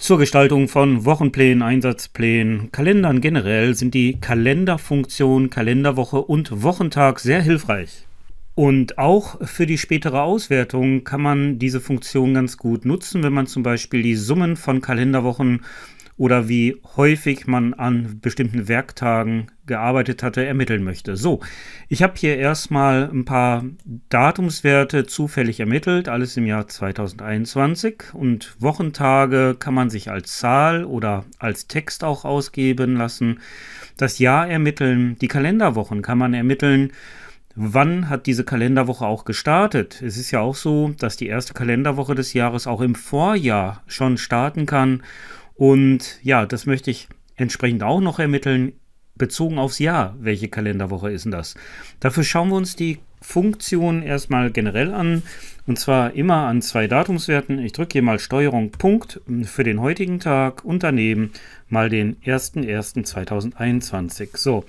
Zur Gestaltung von Wochenplänen, Einsatzplänen, Kalendern generell sind die Kalenderfunktion, Kalenderwoche und Wochentag sehr hilfreich. Und auch für die spätere Auswertung kann man diese Funktion ganz gut nutzen, wenn man zum Beispiel die Summen von Kalenderwochen oder wie häufig man an bestimmten Werktagen gearbeitet hatte, ermitteln möchte. So, ich habe hier erstmal ein paar Datumswerte zufällig ermittelt, alles im Jahr 2021 und Wochentage kann man sich als Zahl oder als Text auch ausgeben lassen. Das Jahr ermitteln, die Kalenderwochen kann man ermitteln wann hat diese Kalenderwoche auch gestartet. Es ist ja auch so, dass die erste Kalenderwoche des Jahres auch im Vorjahr schon starten kann und ja, das möchte ich entsprechend auch noch ermitteln, bezogen aufs Jahr. Welche Kalenderwoche ist denn das? Dafür schauen wir uns die Funktion erstmal generell an. Und zwar immer an zwei Datumswerten. Ich drücke hier mal Steuerung Punkt für den heutigen Tag und daneben mal den 01.01.2021. So,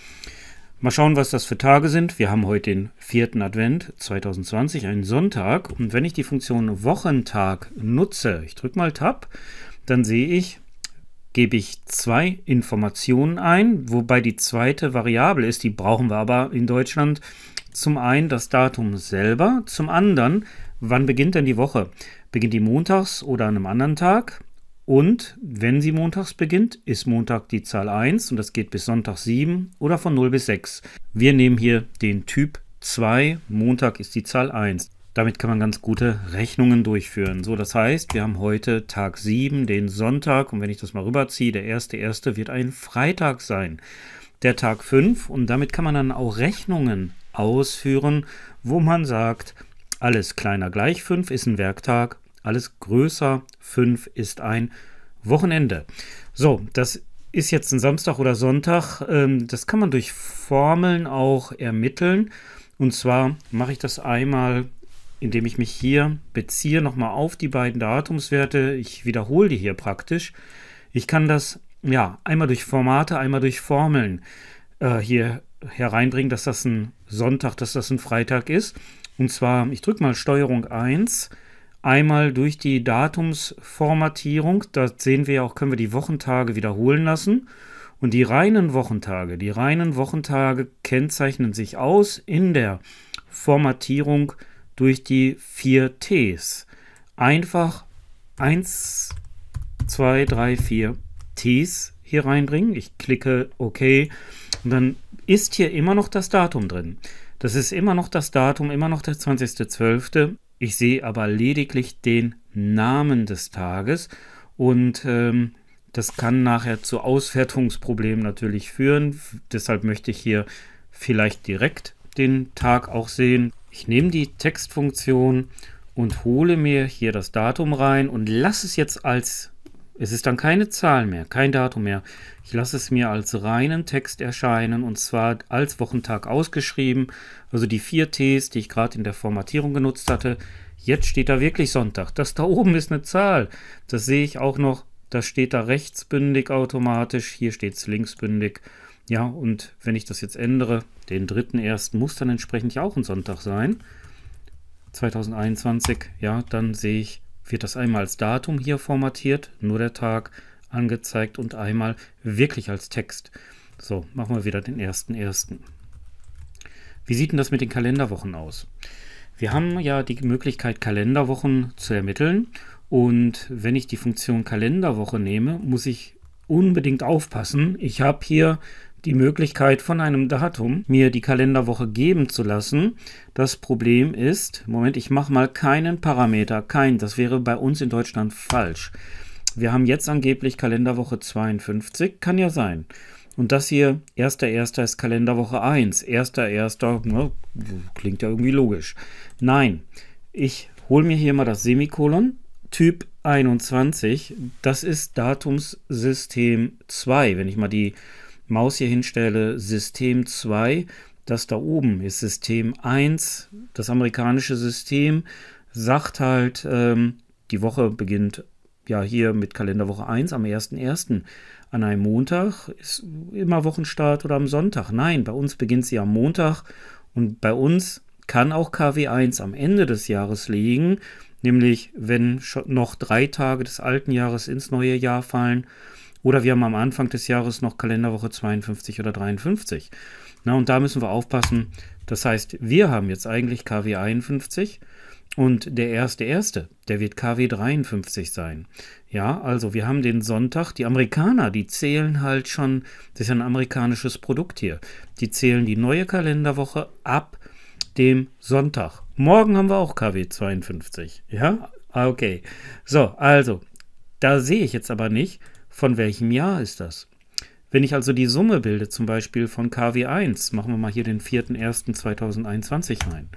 mal schauen, was das für Tage sind. Wir haben heute den 4. Advent 2020, einen Sonntag. Und wenn ich die Funktion Wochentag nutze, ich drücke mal Tab, dann sehe ich, gebe ich zwei Informationen ein, wobei die zweite Variable ist, die brauchen wir aber in Deutschland, zum einen das Datum selber, zum anderen, wann beginnt denn die Woche? Beginnt die montags oder an einem anderen Tag? Und wenn sie montags beginnt, ist Montag die Zahl 1 und das geht bis Sonntag 7 oder von 0 bis 6. Wir nehmen hier den Typ 2, Montag ist die Zahl 1. Damit kann man ganz gute Rechnungen durchführen. So, das heißt, wir haben heute Tag 7, den Sonntag. Und wenn ich das mal rüberziehe, der erste erste wird ein Freitag sein. Der Tag 5. Und damit kann man dann auch Rechnungen ausführen, wo man sagt, alles kleiner gleich 5 ist ein Werktag, alles größer 5 ist ein Wochenende. So, das ist jetzt ein Samstag oder Sonntag. Ähm, das kann man durch Formeln auch ermitteln. Und zwar mache ich das einmal indem ich mich hier beziehe nochmal auf die beiden Datumswerte. Ich wiederhole die hier praktisch. Ich kann das ja einmal durch Formate, einmal durch Formeln äh, hier hereinbringen, dass das ein Sonntag, dass das ein Freitag ist. Und zwar, ich drücke mal Steuerung 1, einmal durch die Datumsformatierung. Da sehen wir ja auch, können wir die Wochentage wiederholen lassen. Und die reinen Wochentage, die reinen Wochentage kennzeichnen sich aus in der Formatierung durch die vier Ts. Einfach 1, 2, 3, 4 Ts hier reinbringen. Ich klicke OK und dann ist hier immer noch das Datum drin. Das ist immer noch das Datum, immer noch der 20.12. Ich sehe aber lediglich den Namen des Tages und ähm, das kann nachher zu Auswertungsproblemen natürlich führen. Deshalb möchte ich hier vielleicht direkt den Tag auch sehen. Ich nehme die Textfunktion und hole mir hier das Datum rein und lasse es jetzt als, es ist dann keine Zahl mehr, kein Datum mehr. Ich lasse es mir als reinen Text erscheinen und zwar als Wochentag ausgeschrieben. Also die vier Ts, die ich gerade in der Formatierung genutzt hatte. Jetzt steht da wirklich Sonntag. Das da oben ist eine Zahl. Das sehe ich auch noch. Das steht da rechtsbündig automatisch. Hier steht es linksbündig. Ja, und wenn ich das jetzt ändere, den dritten ersten muss dann entsprechend ja auch ein Sonntag sein. 2021, ja, dann sehe ich, wird das einmal als Datum hier formatiert, nur der Tag angezeigt und einmal wirklich als Text. So, machen wir wieder den ersten ersten. Wie sieht denn das mit den Kalenderwochen aus? Wir haben ja die Möglichkeit, Kalenderwochen zu ermitteln. Und wenn ich die Funktion Kalenderwoche nehme, muss ich unbedingt aufpassen. Ich habe hier die Möglichkeit von einem Datum mir die Kalenderwoche geben zu lassen. Das Problem ist, Moment, ich mache mal keinen Parameter, kein, das wäre bei uns in Deutschland falsch. Wir haben jetzt angeblich Kalenderwoche 52, kann ja sein. Und das hier, 1.1. ist Kalenderwoche 1, 1.1. Ne, klingt ja irgendwie logisch. Nein, ich hole mir hier mal das Semikolon, Typ 21, das ist Datumssystem 2, wenn ich mal die Maus hier hinstelle, System 2, das da oben ist System 1, das amerikanische System sagt halt, ähm, die Woche beginnt ja hier mit Kalenderwoche 1 am 1.1. an einem Montag, ist immer Wochenstart oder am Sonntag. Nein, bei uns beginnt sie am Montag und bei uns kann auch KW1 am Ende des Jahres liegen, nämlich wenn noch drei Tage des alten Jahres ins neue Jahr fallen oder wir haben am Anfang des Jahres noch Kalenderwoche 52 oder 53. Na, und da müssen wir aufpassen. Das heißt, wir haben jetzt eigentlich KW 51 und der erste erste, der wird KW 53 sein. Ja, also wir haben den Sonntag. Die Amerikaner, die zählen halt schon, das ist ja ein amerikanisches Produkt hier. Die zählen die neue Kalenderwoche ab dem Sonntag. Morgen haben wir auch KW 52. Ja, ah, okay. So, also da sehe ich jetzt aber nicht, von welchem Jahr ist das? Wenn ich also die Summe bilde, zum Beispiel von KW1, machen wir mal hier den 4.1.2021 rein,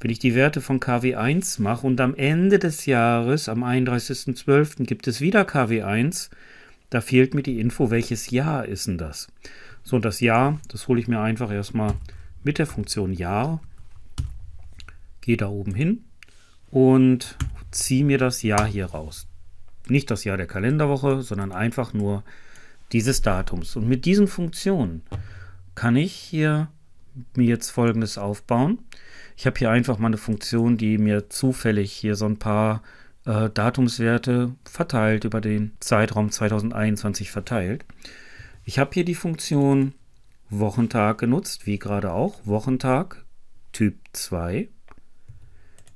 wenn ich die Werte von KW1 mache und am Ende des Jahres, am 31.12., gibt es wieder KW1, da fehlt mir die Info, welches Jahr ist denn das? So, das Jahr, das hole ich mir einfach erstmal mit der Funktion Jahr, gehe da oben hin und ziehe mir das Jahr hier raus. Nicht das Jahr der Kalenderwoche, sondern einfach nur dieses Datums. Und mit diesen Funktionen kann ich hier mir jetzt folgendes aufbauen. Ich habe hier einfach mal eine Funktion, die mir zufällig hier so ein paar äh, Datumswerte verteilt über den Zeitraum 2021 verteilt. Ich habe hier die Funktion Wochentag genutzt, wie gerade auch. Wochentag Typ 2.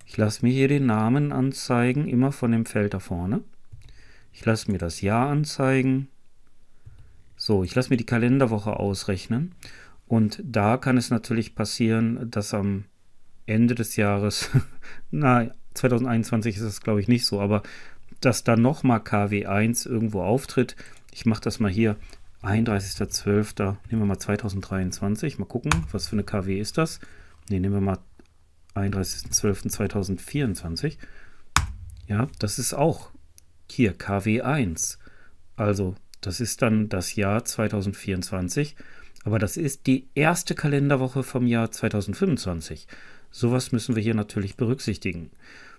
Ich lasse mir hier den Namen anzeigen, immer von dem Feld da vorne. Ich lasse mir das Jahr anzeigen. So, ich lasse mir die Kalenderwoche ausrechnen. Und da kann es natürlich passieren, dass am Ende des Jahres, na, 2021 ist das glaube ich nicht so, aber dass da nochmal KW1 irgendwo auftritt. Ich mache das mal hier, 31.12. Nehmen wir mal 2023, mal gucken, was für eine KW ist das. Ne, nehmen wir mal 31.12.2024. Ja, das ist auch hier KW1. Also das ist dann das Jahr 2024, aber das ist die erste Kalenderwoche vom Jahr 2025. Sowas müssen wir hier natürlich berücksichtigen.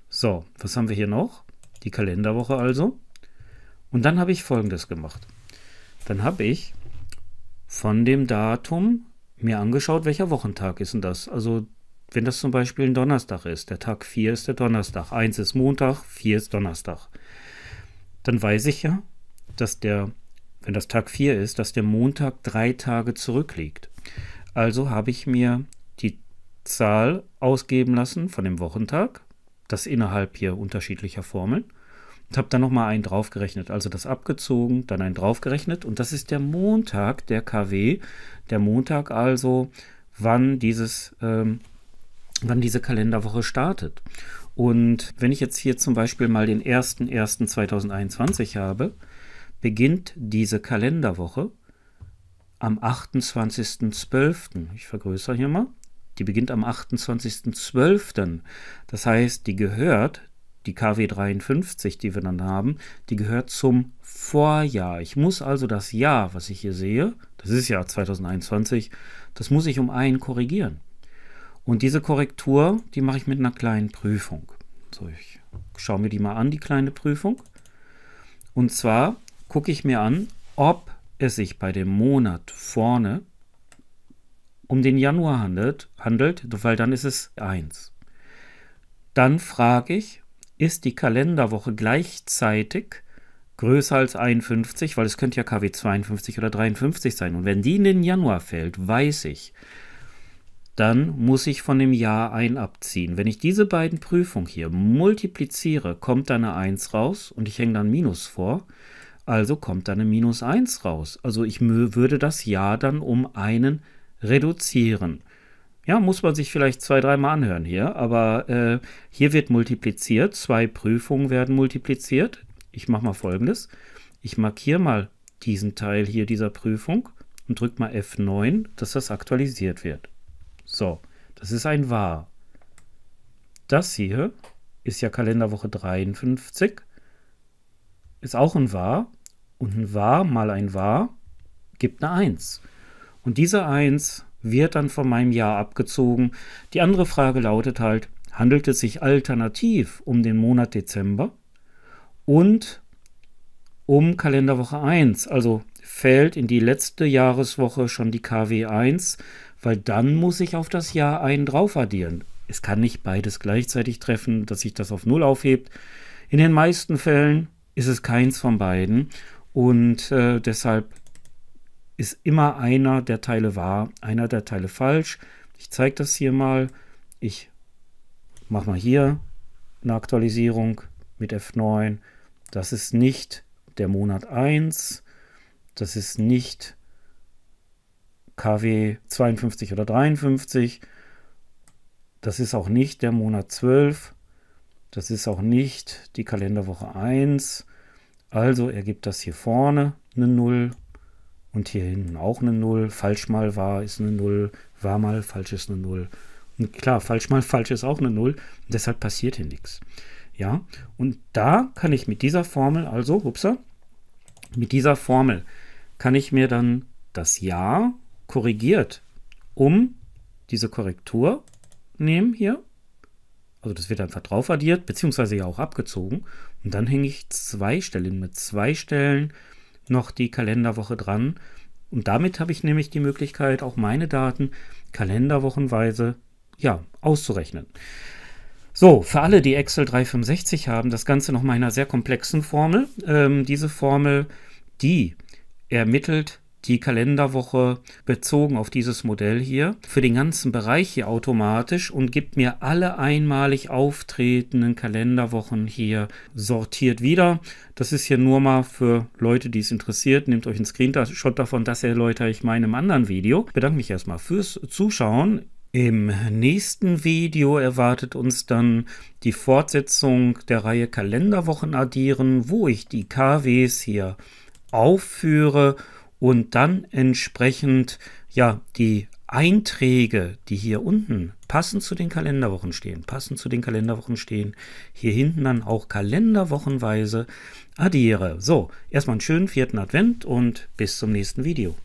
So, was haben wir hier noch? Die Kalenderwoche also. Und dann habe ich folgendes gemacht. Dann habe ich von dem Datum mir angeschaut, welcher Wochentag ist denn das? Also, wenn das zum Beispiel ein Donnerstag ist, der Tag 4 ist der Donnerstag, 1 ist Montag, 4 ist Donnerstag dann weiß ich ja, dass der, wenn das Tag 4 ist, dass der Montag drei Tage zurückliegt. Also habe ich mir die Zahl ausgeben lassen von dem Wochentag, das innerhalb hier unterschiedlicher Formeln, und habe dann nochmal einen draufgerechnet. Also das abgezogen, dann einen draufgerechnet und das ist der Montag der KW. Der Montag also, wann dieses, ähm, wann diese Kalenderwoche startet. Und wenn ich jetzt hier zum Beispiel mal den 01.01.2021 habe, beginnt diese Kalenderwoche am 28.12. Ich vergrößere hier mal. Die beginnt am 28.12. Das heißt, die gehört, die KW 53, die wir dann haben, die gehört zum Vorjahr. Ich muss also das Jahr, was ich hier sehe, das ist ja 2021, das muss ich um ein korrigieren. Und diese Korrektur, die mache ich mit einer kleinen Prüfung. So, ich schaue mir die mal an, die kleine Prüfung. Und zwar gucke ich mir an, ob es sich bei dem Monat vorne um den Januar handelt, handelt weil dann ist es 1. Dann frage ich, ist die Kalenderwoche gleichzeitig größer als 51, weil es könnte ja KW 52 oder 53 sein. Und wenn die in den Januar fällt, weiß ich, dann muss ich von dem Ja ein abziehen. Wenn ich diese beiden Prüfungen hier multipliziere, kommt da eine 1 raus und ich hänge dann Minus vor. Also kommt da eine Minus 1 raus. Also ich würde das Ja dann um einen reduzieren. Ja, muss man sich vielleicht zwei, dreimal anhören hier, aber äh, hier wird multipliziert, zwei Prüfungen werden multipliziert. Ich mache mal folgendes. Ich markiere mal diesen Teil hier dieser Prüfung und drücke mal F9, dass das aktualisiert wird. So, das ist ein wahr. Das hier ist ja Kalenderwoche 53, ist auch ein wahr. Und ein wahr mal ein wahr gibt eine 1. Und diese 1 wird dann von meinem Jahr abgezogen. Die andere Frage lautet halt, handelt es sich alternativ um den Monat Dezember und um Kalenderwoche 1? Also fällt in die letzte Jahreswoche schon die KW 1, weil dann muss ich auf das Jahr einen drauf addieren. Es kann nicht beides gleichzeitig treffen, dass sich das auf Null aufhebt. In den meisten Fällen ist es keins von beiden und äh, deshalb ist immer einer der Teile wahr, einer der Teile falsch. Ich zeige das hier mal. Ich mache mal hier eine Aktualisierung mit F9. Das ist nicht der Monat 1. Das ist nicht der KW 52 oder 53. Das ist auch nicht der Monat 12. Das ist auch nicht die Kalenderwoche 1. Also ergibt das hier vorne eine 0 und hier hinten auch eine 0. Falsch mal war ist eine 0, war mal falsch ist eine 0. Und klar, falsch mal falsch ist auch eine 0. Deshalb passiert hier nichts. Ja, und da kann ich mit dieser Formel, also, ups, mit dieser Formel kann ich mir dann das Jahr korrigiert, um diese Korrektur nehmen hier. Also das wird einfach drauf addiert, beziehungsweise ja auch abgezogen. Und dann hänge ich zwei Stellen mit zwei Stellen noch die Kalenderwoche dran. Und damit habe ich nämlich die Möglichkeit, auch meine Daten kalenderwochenweise ja, auszurechnen. So, für alle, die Excel 365 haben, das Ganze noch mal in einer sehr komplexen Formel. Ähm, diese Formel, die ermittelt die Kalenderwoche bezogen auf dieses Modell hier für den ganzen Bereich hier automatisch und gibt mir alle einmalig auftretenden Kalenderwochen hier sortiert wieder. Das ist hier nur mal für Leute, die es interessiert. Nehmt euch einen Screenshot davon, das erläutere ich meinem anderen Video. Ich bedanke mich erstmal fürs Zuschauen. Im nächsten Video erwartet uns dann die Fortsetzung der Reihe Kalenderwochen addieren, wo ich die KWs hier aufführe und dann entsprechend ja die Einträge, die hier unten passend zu den Kalenderwochen stehen, passend zu den Kalenderwochen stehen, hier hinten dann auch kalenderwochenweise addiere. So, erstmal einen schönen vierten Advent und bis zum nächsten Video.